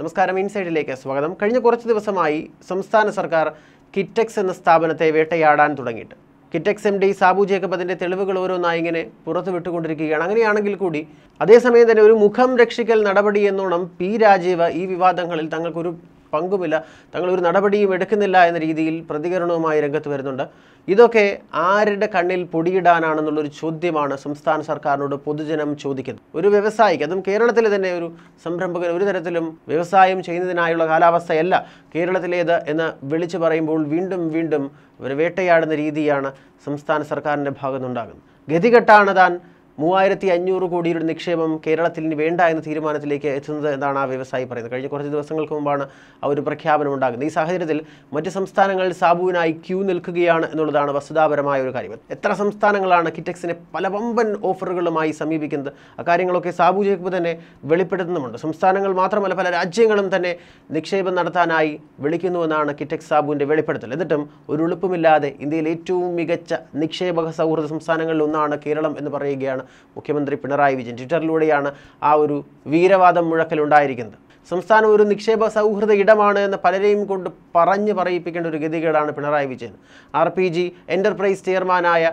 നമസ്കാരം ഇൻസൈഡിലേക്ക് സ്വാഗതം കഴിഞ്ഞ കുറച്ച് ദിവസമായി സംസ്ഥാന സർക്കാർ കിറ്റക്സ് എന്ന സ്ഥാപനത്തെ വേട്ടയാടാൻ തുടങ്ങിയിട്ട് കിറ്റക്സ് എം ഡി സാബു ജേക്കബ് അതിൻ്റെ തെളിവുകൾ ഓരോന്നായി ഇങ്ങനെ പുറത്തു വിട്ടുകൊണ്ടിരിക്കുകയാണ് അങ്ങനെയാണെങ്കിൽ കൂടി അതേസമയം തന്നെ ഒരു മുഖം രക്ഷിക്കൽ നടപടി എന്നോണം പി രാജീവ് ഈ വിവാദങ്ങളിൽ തങ്ങൾക്കൊരു പങ്കുമില്ല തങ്ങൾ ഒരു നടപടിയും എടുക്കുന്നില്ല എന്ന രീതിയിൽ പ്രതികരണവുമായി രംഗത്ത് വരുന്നുണ്ട് ഇതൊക്കെ ആരുടെ കണ്ണിൽ പൊടിയിടാനാണെന്നുള്ളൊരു ചോദ്യമാണ് സംസ്ഥാന സർക്കാരിനോട് പൊതുജനം ചോദിക്കുന്നത് ഒരു വ്യവസായിക്ക് അതും കേരളത്തിലെ തന്നെ ഒരു സംരംഭകൻ ഒരു തരത്തിലും വ്യവസായം ചെയ്യുന്നതിനായുള്ള കാലാവസ്ഥയല്ല കേരളത്തിലേത് എന്ന് വിളിച്ചു പറയുമ്പോൾ വീണ്ടും വീണ്ടും ഒരു വേട്ടയാടുന്ന രീതിയാണ് സംസ്ഥാന സർക്കാരിൻ്റെ ഭാഗത്തുനിന്നുണ്ടാകുന്നത് ഗതികെട്ടാണ് താൻ മൂവായിരത്തി അഞ്ഞൂറ് കോടിയുടെ നിക്ഷേപം കേരളത്തിന് വേണ്ട എന്ന തീരുമാനത്തിലേക്ക് എത്തുന്നത് എന്നാണ് ആ വ്യവസായി പറയുന്നത് കഴിഞ്ഞ കുറച്ച് ദിവസങ്ങൾക്ക് മുമ്പാണ് ആ ഒരു പ്രഖ്യാപനം ഉണ്ടാകുന്നത് ഈ സാഹചര്യത്തിൽ മറ്റ് സംസ്ഥാനങ്ങളിൽ സാബുവിനായി ക്യൂ നിൽക്കുകയാണ് എന്നുള്ളതാണ് വസ്തുതാപരമായ ഒരു കാര്യം എത്ര സംസ്ഥാനങ്ങളാണ് കിറ്റക്സിനെ പല വമ്പൻ ഓഫറുകളുമായി സമീപിക്കുന്നത് അക്കാര്യങ്ങളൊക്കെ സാബു ജേക്കബ് തന്നെ വെളിപ്പെടുത്തുന്നുമുണ്ട് സംസ്ഥാനങ്ങൾ മാത്രമല്ല പല രാജ്യങ്ങളും തന്നെ നിക്ഷേപം നടത്താനായി വിളിക്കുന്നുവെന്നാണ് കിറ്റക്സ് സാബുവിൻ്റെ വെളിപ്പെടുത്തൽ എന്നിട്ടും ഒരു എളുപ്പമില്ലാതെ ഇന്ത്യയിൽ ഏറ്റവും മികച്ച നിക്ഷേപക സൗഹൃദ സംസ്ഥാനങ്ങളിൽ ഒന്നാണ് കേരളം എന്ന് പറയുകയാണ് നടത്തുകയാണ് മുഖ്യമന്ത്രി പിണറായി വിജയൻ ട്വിറ്ററിലൂടെയാണ് ആ ഒരു വീരവാദം മുഴക്കലുണ്ടായിരിക്കുന്നത് സംസ്ഥാനം ഒരു നിക്ഷേപ സൗഹൃദ ഇടമാണ് എന്ന് പലരെയും കൊണ്ട് പറഞ്ഞ് പറയിപ്പിക്കേണ്ട ഒരു ഗതികേടാണ് Pinarayi Vijayan R P G enterprise ചെയർമാനായ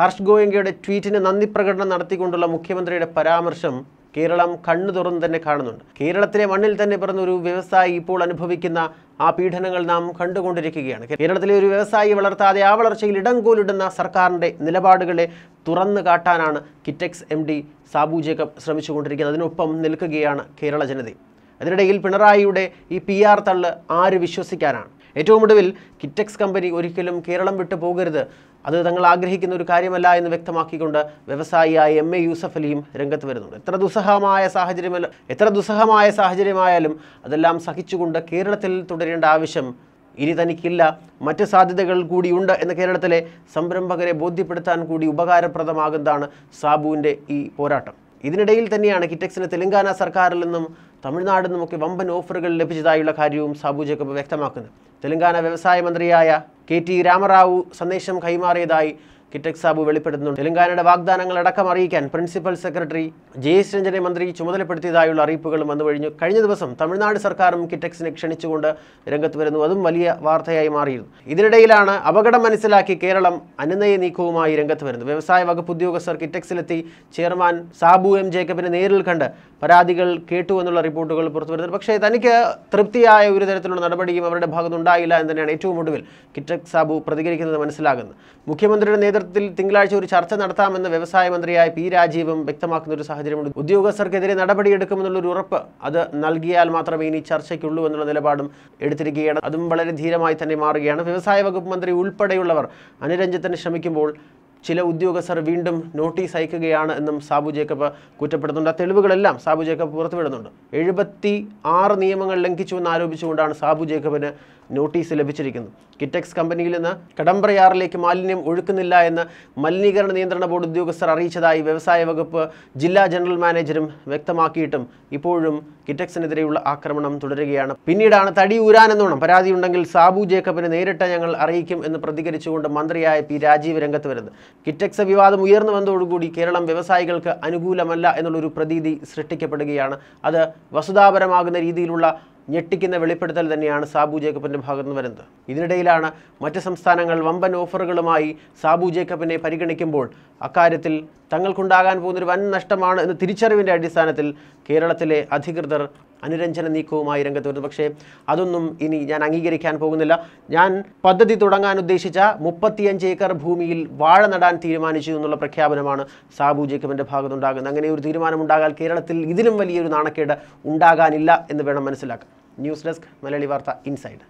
ഹർഷ് ഗോയങ്കയുടെ ട്വീറ്റിന് നന്ദി പ്രകടനം നടത്തിക്കൊണ്ടുള്ള മുഖ്യമന്ത്രിയുടെ പരാമർശം കേരളം കണ്ണു തുറന്ന് തന്നെ കാണുന്നുണ്ട് കേരളത്തിലെ മണ്ണിൽ തന്നെ പിറന്ന ഒരു വ്യവസായി ഇപ്പോൾ അനുഭവിക്കുന്ന ആ പീഡനങ്ങൾ നാം കണ്ടുകൊണ്ടിരിക്കുകയാണ് കേരളത്തിലെ ഒരു വ്യവസായി വളർത്താതെ ആ വളർച്ചയിൽ ഇടം കോലിടുന്ന സർക്കാരിൻ്റെ നിലപാടുകളെ തുറന്നു കാട്ടാനാണ് കിറ്റക്സ് എം ഡി സാബു ജേക്കബ് ശ്രമിച്ചുകൊണ്ടിരിക്കുന്നത് അതിനൊപ്പം നിൽക്കുകയാണ് കേരള ജനത അതിനിടയിൽ പിണറായിയുടെ ഈ പി ആർ തള്ള് ആര് വിശ്വസിക്കാനാണ് ഏറ്റവും ഒടുവിൽ കിറ്റക്സ് കമ്പനി ഒരിക്കലും കേരളം വിട്ടു പോകരുത് അത് തങ്ങൾ ആഗ്രഹിക്കുന്ന ഒരു കാര്യമല്ല എന്ന് വ്യക്തമാക്കിക്കൊണ്ട് വ്യവസായിയായ എം എ യൂസഫ് അലിയും രംഗത്ത് വരുന്നുണ്ട് എത്ര ദുസ്സഹമായ സാഹചര്യമല്ല എത്ര ദുസ്സഹമായ സാഹചര്യമായാലും അതെല്ലാം സഹിച്ചുകൊണ്ട് കേരളത്തിൽ തുടരേണ്ട ആവശ്യം ഇനി തനിക്കില്ല മറ്റ് സാധ്യതകൾ കൂടിയുണ്ട് എന്ന് കേരളത്തിലെ സംരംഭകരെ ബോധ്യപ്പെടുത്താൻ കൂടി ഉപകാരപ്രദമാകുന്നതാണ് സാബുവിൻ്റെ ഈ പോരാട്ടം ഇതിനിടയിൽ തന്നെയാണ് കിറ്റക്സിന് തെലങ്കാന സർക്കാരിൽ നിന്നും തമിഴ്നാടിൽ നിന്നുമൊക്കെ വമ്പൻ ഓഫറുകൾ ലഭിച്ചതായുള്ള കാര്യവും സാബു ജേക്കബ് വ്യക്തമാക്കുന്നത് തെലങ്കാന വ്യവസായ മന്ത്രിയായ കെ ടി രാമറാവു സന്ദേശം കൈമാറിയതായി കിറ്റക് സാബു വെളിപ്പെടുത്തുന്നുണ്ട് തെലങ്കാനയുടെ വാഗ്ദാനങ്ങൾ അടക്കം അറിയിക്കാൻ പ്രിൻസിപ്പൽ സെക്രട്ടറി ജെ എസ് രഞ്ജനെ മന്ത്രി ചുമതലപ്പെടുത്തിയതായുള്ള അറിയിപ്പുകളും വന്നു കഴിഞ്ഞു കഴിഞ്ഞ ദിവസം തമിഴ്നാട് സർക്കാരും കിറ്റക്സിനെ ക്ഷണിച്ചുകൊണ്ട് രംഗത്ത് വരുന്നു അതും വലിയ വാർത്തയായി മാറിയിരുന്നു ഇതിനിടയിലാണ് അപകടം മനസ്സിലാക്കി കേരളം അനുനയ നീക്കവുമായി രംഗത്ത് വരുന്നത് വ്യവസായ വകുപ്പ് ഉദ്യോഗസ്ഥർ കിറ്റക്സിലെത്തി ചെയർമാൻ സാബു എം ജേക്കബിനെ നേരിൽ കണ്ട് പരാതികൾ കേട്ടു എന്നുള്ള റിപ്പോർട്ടുകൾ പുറത്തു വരുന്നത് പക്ഷേ തനിക്ക് തൃപ്തിയായ ഒരു തരത്തിലുള്ള നടപടിയും അവരുടെ ഭാഗത്തുനിന്നുണ്ടായില്ല എന്ന് തന്നെയാണ് ഏറ്റവും ഒടുവിൽ കിറ്റക് സാബു പ്രതികരിക്കുന്നത് മനസ്സിലാകുന്നത് മുഖ്യമന്ത്രിയുടെ നേതൃത്വം നേതൃത്വത്തിൽ തിങ്കളാഴ്ച ഒരു ചർച്ച നടത്താമെന്ന് വ്യവസായ മന്ത്രിയായ പി രാജീവും വ്യക്തമാക്കുന്ന ഒരു സാഹചര്യമുണ്ട് ഉദ്യോഗസ്ഥർക്കെതിരെ നടപടിയെടുക്കുമെന്നുള്ളൊരു ഉറപ്പ് അത് നൽകിയാൽ മാത്രമേ ഇനി ചർച്ചയ്ക്കുള്ളൂ എന്നുള്ള നിലപാടും എടുത്തിരിക്കുകയാണ് അതും വളരെ ധീരമായി തന്നെ മാറുകയാണ് വ്യവസായ വകുപ്പ് മന്ത്രി ഉൾപ്പെടെയുള്ളവർ അനുരഞ്ജത്തിന് ശ്രമിക്കുമ്പോൾ ചില ഉദ്യോഗസ്ഥർ വീണ്ടും നോട്ടീസ് അയക്കുകയാണ് എന്നും സാബു ജേക്കബ് കുറ്റപ്പെടുന്നുണ്ട് ആ തെളിവുകളെല്ലാം സാബു ജേക്കബ് പുറത്തുവിടുന്നുണ്ട് എഴുപത്തി ആറ് നിയമങ്ങൾ ലംഘിച്ചു എന്ന് ആരോപിച്ചുകൊണ്ടാണ് സാബു ജേക്കബിന് നോട്ടീസ് ലഭിച്ചിരിക്കുന്നു കിറ്റക്സ് കമ്പനിയിൽ നിന്ന് കടമ്പ്രയാറിലേക്ക് മാലിന്യം ഒഴുക്കുന്നില്ല എന്ന് മലിനീകരണ നിയന്ത്രണ ബോർഡ് ഉദ്യോഗസ്ഥർ അറിയിച്ചതായി വ്യവസായ വകുപ്പ് ജില്ലാ ജനറൽ മാനേജരും വ്യക്തമാക്കിയിട്ടും ഇപ്പോഴും കിറ്റക്സിനെതിരെയുള്ള ആക്രമണം തുടരുകയാണ് പിന്നീടാണ് തടി ഊരാനെന്നോണം പരാതിയുണ്ടെങ്കിൽ സാബു ജേക്കബിനെ നേരിട്ട് ഞങ്ങൾ അറിയിക്കും എന്ന് പ്രതികരിച്ചുകൊണ്ട് മന്ത്രിയായ പി രാജീവ് രംഗത്ത് വരുന്നത് കിറ്റക്സ് വിവാദം ഉയർന്നു വന്നതോടുകൂടി കേരളം വ്യവസായികൾക്ക് അനുകൂലമല്ല എന്നുള്ളൊരു പ്രതീതി സൃഷ്ടിക്കപ്പെടുകയാണ് അത് വസുതാപരമാകുന്ന രീതിയിലുള്ള ഞെട്ടിക്കുന്ന വെളിപ്പെടുത്തൽ തന്നെയാണ് സാബു ജേക്കബിൻ്റെ ഭാഗത്തുനിന്ന് വരുന്നത് ഇതിനിടയിലാണ് മറ്റ് സംസ്ഥാനങ്ങൾ വമ്പൻ ഓഫറുകളുമായി സാബു ജേക്കബിനെ പരിഗണിക്കുമ്പോൾ അക്കാര്യത്തിൽ തങ്ങൾക്കുണ്ടാകാൻ പോകുന്നൊരു വൻ നഷ്ടമാണ് എന്ന തിരിച്ചറിവിൻ്റെ അടിസ്ഥാനത്തിൽ കേരളത്തിലെ അധികൃതർ അനുരഞ്ജന നീക്കവുമായി രംഗത്ത് വരുന്നു പക്ഷേ അതൊന്നും ഇനി ഞാൻ അംഗീകരിക്കാൻ പോകുന്നില്ല ഞാൻ പദ്ധതി തുടങ്ങാൻ ഉദ്ദേശിച്ച മുപ്പത്തിയഞ്ച് ഏക്കർ ഭൂമിയിൽ വാഴ നടാൻ തീരുമാനിച്ചു എന്നുള്ള പ്രഖ്യാപനമാണ് സാബു ജേക്കബിൻ്റെ ഭാഗത്തുണ്ടാകുന്നത് അങ്ങനെ ഒരു തീരുമാനമുണ്ടാകാൻ കേരളത്തിൽ ഇതിലും വലിയൊരു നാണക്കേട് ഉണ്ടാകാനില്ല എന്ന് വേണം മനസ്സിലാക്കാം ന്യൂസ് ഡെസ്ക് മലയാളി വാർത്ത ഇൻസൈഡ്